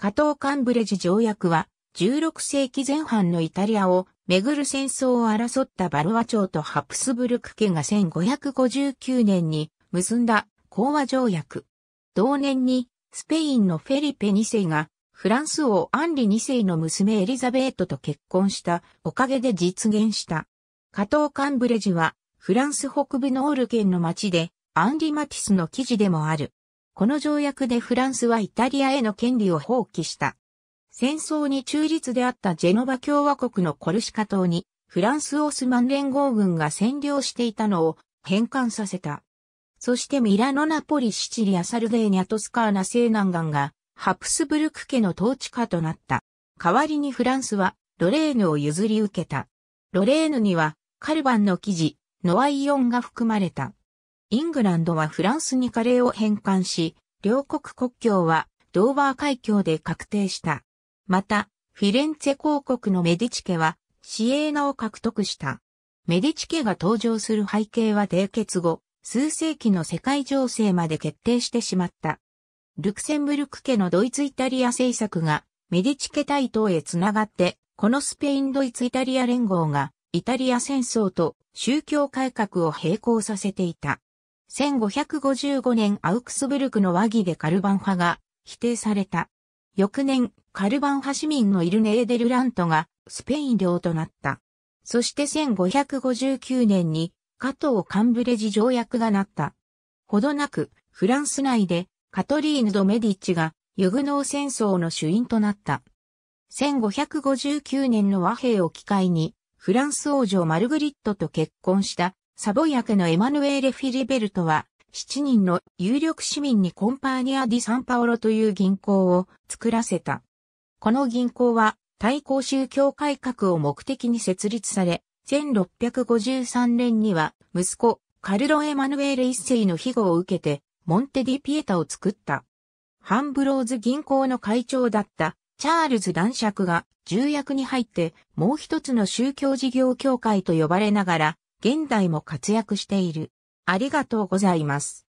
加藤カンブレジ条約は、16世紀前半のイタリアをめぐる戦争を争ったバルワ朝とハプスブルク家が1559年に結んだ講和条約。同年にスペインのフェリペ2世がフランス王アンリ2世の娘エリザベートと結婚したおかげで実現した。加藤カンブレジはフランス北部のオール県の町でアンリ・マティスの記事でもある。この条約でフランスはイタリアへの権利を放棄した。戦争に中立であったジェノバ共和国のコルシカ島に、フランスオスマン連合軍が占領していたのを返還させた。そしてミラノナポリシチリアサルデーニャトスカーナ西南岸がハプスブルク家の統治下となった。代わりにフランスはロレーヌを譲り受けた。ロレーヌにはカルバンの記事、ノアイオンが含まれた。イングランドはフランスにカレーを返還し、両国国境はドーバー海峡で確定した。また、フィレンツェ公国のメディチ家は、シエーナを獲得した。メディチ家が登場する背景は締結後、数世紀の世界情勢まで決定してしまった。ルクセンブルク家のドイツ・イタリア政策が、メディチ家対等へつながって、このスペイン・ドイツ・イタリア連合が、イタリア戦争と宗教改革を並行させていた。1555年アウクスブルクの和議でカルバン派が否定された。翌年、カルバン派市民のイルネーデルラントがスペイン領となった。そして1559年に加藤カンブレジ条約がなった。ほどなく、フランス内でカトリーヌ・ド・メディッチがユグノー戦争の主因となった。1559年の和平を機会に、フランス王女マルグリットと結婚したサボイア家のエマヌエーレ・フィリベルトは、7人の有力市民にコンパーニア・ディ・サンパオロという銀行を作らせた。この銀行は、対抗宗教改革を目的に設立され、1653年には、息子、カルロ・エマヌエーレ一世の庇護を受けて、モンテディ・ピエタを作った。ハンブローズ銀行の会長だった、チャールズ男爵が重役に入って、もう一つの宗教事業協会と呼ばれながら、現代も活躍している。ありがとうございます。